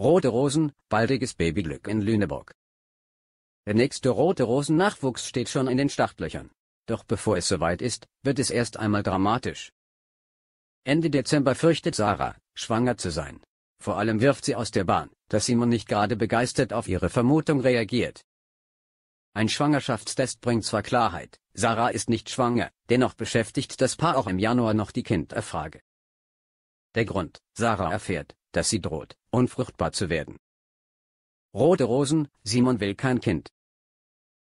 Rote Rosen, baldiges Babyglück in Lüneburg. Der nächste Rote Rosen-Nachwuchs steht schon in den Startlöchern. Doch bevor es soweit ist, wird es erst einmal dramatisch. Ende Dezember fürchtet Sarah, schwanger zu sein. Vor allem wirft sie aus der Bahn, dass Simon nicht gerade begeistert auf ihre Vermutung reagiert. Ein Schwangerschaftstest bringt zwar Klarheit, Sarah ist nicht schwanger, dennoch beschäftigt das Paar auch im Januar noch die Kinderfrage. Der Grund, Sarah erfährt, dass sie droht, unfruchtbar zu werden. Rote Rosen, Simon will kein Kind.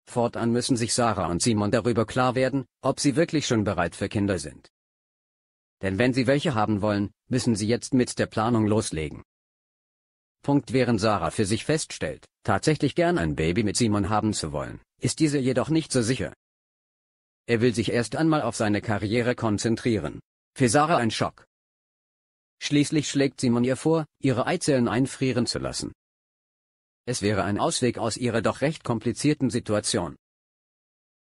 Fortan müssen sich Sarah und Simon darüber klar werden, ob sie wirklich schon bereit für Kinder sind. Denn wenn sie welche haben wollen, müssen sie jetzt mit der Planung loslegen. Punkt während Sarah für sich feststellt, tatsächlich gern ein Baby mit Simon haben zu wollen, ist diese jedoch nicht so sicher. Er will sich erst einmal auf seine Karriere konzentrieren. Für Sarah ein Schock. Schließlich schlägt Simon ihr vor, ihre Eizellen einfrieren zu lassen. Es wäre ein Ausweg aus ihrer doch recht komplizierten Situation.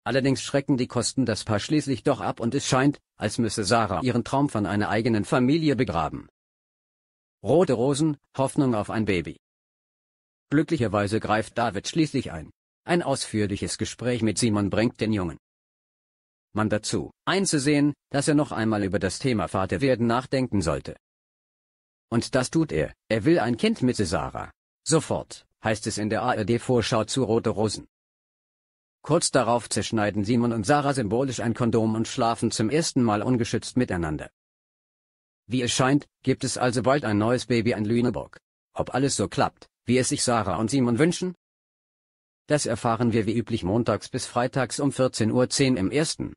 Allerdings schrecken die Kosten das Paar schließlich doch ab und es scheint, als müsse Sarah ihren Traum von einer eigenen Familie begraben. Rote Rosen, Hoffnung auf ein Baby. Glücklicherweise greift David schließlich ein. Ein ausführliches Gespräch mit Simon bringt den Jungen. Mann dazu, einzusehen, dass er noch einmal über das Thema Vater werden nachdenken sollte. Und das tut er, er will ein Kind mit Sarah. Sofort, heißt es in der ARD-Vorschau zu Rote Rosen. Kurz darauf zerschneiden Simon und Sarah symbolisch ein Kondom und schlafen zum ersten Mal ungeschützt miteinander. Wie es scheint, gibt es also bald ein neues Baby in Lüneburg. Ob alles so klappt, wie es sich Sarah und Simon wünschen? Das erfahren wir wie üblich montags bis freitags um 14.10 Uhr im ersten,